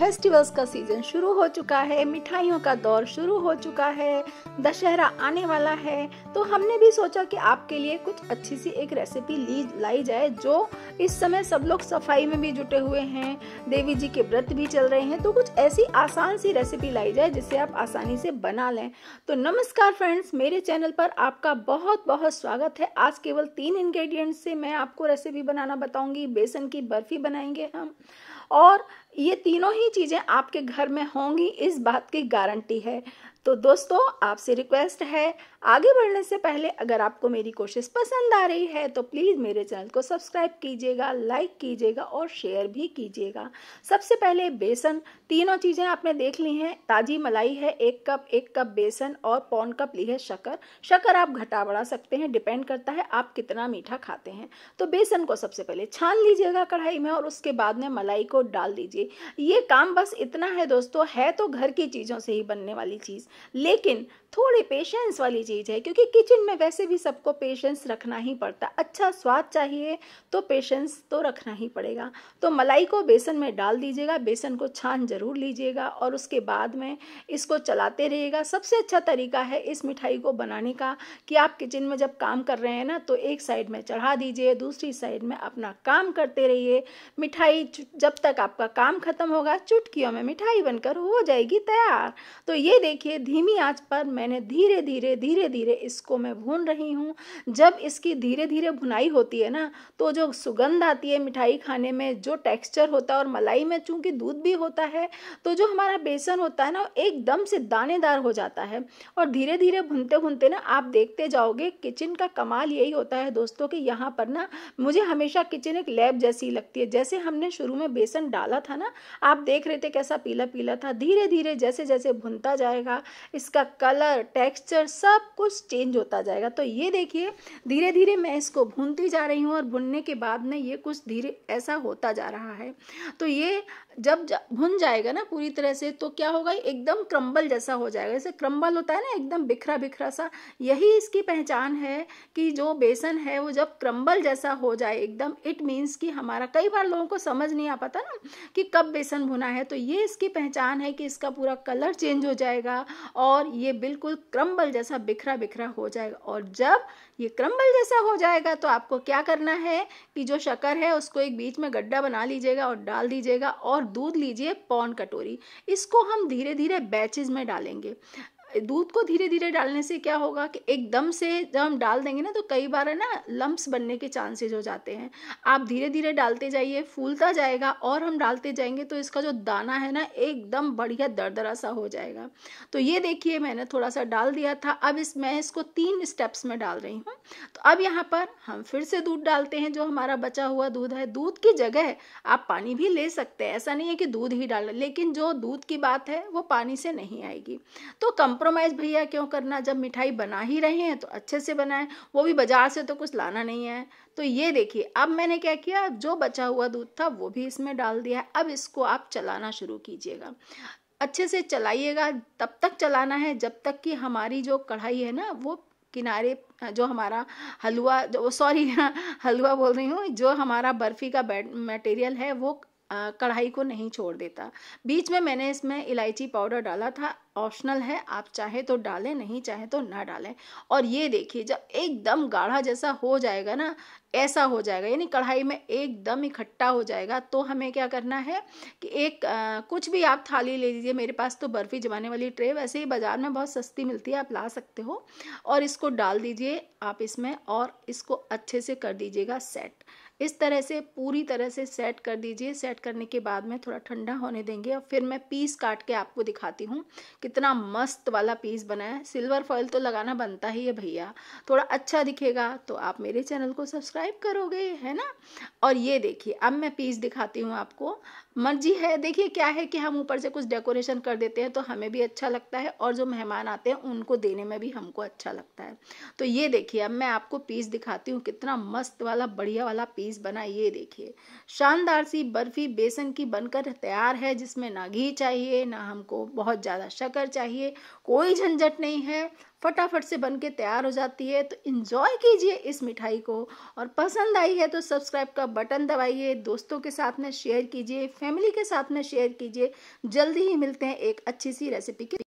festivals का season शुरू हो चुका है मिठाइयों का दौर शुरू हो चुका है दशहरा आने वाला है तो हमने भी सोचा कि आपके लिए कुछ अच्छी सी एक रेसिपी ली लाई जाए जो इस समय सब लोग सफाई में भी जुटे हुए हैं देवी जी के व्रत भी चल रहे हैं तो कुछ ऐसी आसान सी रेसिपी लाई जाए जिसे आप आसानी से बना लें तो नमस्कार फ्रेंड्स मेरे चैनल पर आपका बहुत बहुत स्वागत है आज केवल तीन इन्ग्रेडियंट्स से मैं आपको रेसिपी बनाना बताऊंगी बेसन की बर्फी बनाएंगे हम और ये तीनों ही चीज़ें आपके घर में होंगी इस बात की गारंटी है तो दोस्तों आपसे रिक्वेस्ट है आगे बढ़ने से पहले अगर आपको मेरी कोशिश पसंद आ रही है तो प्लीज़ मेरे चैनल को सब्सक्राइब कीजिएगा लाइक कीजिएगा और शेयर भी कीजिएगा सबसे पहले बेसन तीनों चीज़ें आपने देख ली हैं ताज़ी मलाई है एक कप एक कप बेसन और पौन कप ली है शक्कर शक्कर आप घटा बढ़ा सकते हैं डिपेंड करता है आप कितना मीठा खाते हैं तो बेसन को सबसे पहले छान लीजिएगा कढ़ाई में और उसके बाद में मलाई को डाल दीजिए ये काम बस इतना है दोस्तों है तो घर की चीज़ों से ही बनने वाली चीज़ लेकिन थोड़ी पेशेंस वाली चीज़ है क्योंकि किचन में वैसे भी सबको पेशेंस रखना ही पड़ता अच्छा स्वाद चाहिए तो पेशेंस तो रखना ही पड़ेगा तो मलाई को बेसन में डाल दीजिएगा बेसन को छान ज़रूर लीजिएगा और उसके बाद में इसको चलाते रहिएगा सबसे अच्छा तरीका है इस मिठाई को बनाने का कि आप किचन में जब काम कर रहे हैं ना तो एक साइड में चढ़ा दीजिए दूसरी साइड में अपना काम करते रहिए मिठाई जब तक आपका काम ख़त्म होगा चुटकियों में मिठाई बनकर हो जाएगी तैयार तो ये देखिए धीमी आंच पर मैंने धीरे धीरे धीरे धीरे इसको मैं भून रही हूँ जब इसकी धीरे धीरे भुनाई होती है ना तो जो सुगंध आती है मिठाई खाने में जो टेक्सचर होता है और मलाई में चूँकि दूध भी होता है तो जो हमारा बेसन होता है ना एकदम से दानेदार हो जाता है और धीरे धीरे भुनते भुनते ना आप देखते जाओगे किचन का कमाल यही होता है दोस्तों कि यहाँ पर ना मुझे हमेशा किचन एक लैब जैसी लगती है जैसे हमने शुरू में बेसन डाला था ना आप देख रहे थे कैसा पीला पीला था धीरे धीरे जैसे जैसे भुनता जाएगा इसका कलर टेक्सचर सब कुछ चेंज होता जाएगा तो ये देखिए धीरे धीरे मैं इसको भूनती जा रही हूँ और भुनने के बाद में ये कुछ धीरे ऐसा होता जा रहा है तो ये जब जा, भुन जाएगा ना पूरी तरह से तो क्या होगा एकदम क्रम्बल जैसा हो जाएगा जैसे क्रम्बल होता है ना एकदम बिखरा बिखरा सा यही इसकी पहचान है कि जो बेसन है वो जब क्रम्बल जैसा हो जाए एकदम इट मीन्स कि हमारा कई बार लोगों को समझ नहीं आ पाता ना कि कब बेसन भुना है तो ये इसकी पहचान है कि इसका पूरा कलर चेंज हो जाएगा और ये बिल्कुल क्रम्बल जैसा बिखरा बिखरा हो जाएगा और जब ये क्रम्बल जैसा हो जाएगा तो आपको क्या करना है कि जो शक्कर है उसको एक बीच में गड्ढा बना लीजिएगा और डाल दीजिएगा और दूध लीजिए पौन कटोरी इसको हम धीरे धीरे बैचेज में डालेंगे दूध को धीरे धीरे डालने से क्या होगा कि एकदम से जब हम डाल देंगे ना तो कई बार है ना लम्ब्स बनने के चांसेज हो जाते हैं आप धीरे धीरे डालते जाइए फूलता जाएगा और हम डालते जाएंगे तो इसका जो दाना है ना एकदम बढ़िया दरदरा सा हो जाएगा तो ये देखिए मैंने थोड़ा सा डाल दिया था अब इस मैं इसको तीन स्टेप्स में डाल रही हूँ तो अब यहाँ पर हम फिर से दूध डालते हैं जो हमारा बचा हुआ दूध है दूध की जगह आप पानी भी ले सकते हैं ऐसा नहीं है कि दूध ही डाल लेकिन जो दूध की बात है वो पानी से नहीं आएगी तो कम कॉम्प्रोमाइज़ भैया क्यों करना जब मिठाई बना ही रहे हैं तो अच्छे से बनाएं वो भी बाज़ार से तो कुछ लाना नहीं है तो ये देखिए अब मैंने क्या किया जो बचा हुआ दूध था वो भी इसमें डाल दिया है अब इसको आप चलाना शुरू कीजिएगा अच्छे से चलाइएगा तब तक चलाना है जब तक कि हमारी जो कढ़ाई है ना वो किनारे जो हमारा हलवा जो सॉरी हलवा बोल रही हूँ जो हमारा बर्फ़ी का मटेरियल है वो कढ़ाई को नहीं छोड़ देता बीच में मैंने इसमें इलायची पाउडर डाला था ऑप्शनल है आप चाहे तो डालें नहीं चाहे तो ना डालें और ये देखिए जब एकदम गाढ़ा जैसा हो जाएगा ना ऐसा हो जाएगा यानी कढ़ाई में एकदम इकट्ठा हो जाएगा तो हमें क्या करना है कि एक आ, कुछ भी आप थाली ले लीजिए मेरे पास तो बर्फ़ी जमाने वाली ट्रे वैसे ही बाज़ार में बहुत सस्ती मिलती है आप ला सकते हो और इसको डाल दीजिए आप इसमें और इसको अच्छे से कर दीजिएगा सेट इस तरह से पूरी तरह से सेट कर दीजिए सेट करने के बाद में थोड़ा ठंडा होने देंगे और फिर मैं पीस काट के आपको दिखाती हूँ कितना मस्त वाला पीस बना है सिल्वर फॉइल तो लगाना बनता ही है भैया थोड़ा अच्छा दिखेगा तो आप मेरे चैनल को सब्सक्राइब करोगे है ना और ये देखिए अब मैं पीस दिखाती हूँ आपको मर्जी है देखिए क्या है कि हम ऊपर से कुछ डेकोरेशन कर देते हैं तो हमें भी अच्छा लगता है और जो मेहमान आते हैं उनको देने में भी हमको अच्छा लगता है तो ये देखिए अब मैं आपको पीस दिखाती हूँ कितना मस्त वाला बढ़िया वाला पीस चीज बना ये देखिए शानदार सी बर्फ़ी बेसन की बनकर तैयार है जिसमें ना घी चाहिए ना हमको बहुत ज़्यादा शक्कर चाहिए कोई झंझट नहीं है फटाफट से बनके तैयार हो जाती है तो इन्जॉय कीजिए इस मिठाई को और पसंद आई है तो सब्सक्राइब का बटन दबाइए दोस्तों के साथ में शेयर कीजिए फैमिली के साथ में शेयर कीजिए जल्दी ही मिलते हैं एक अच्छी सी रेसिपी के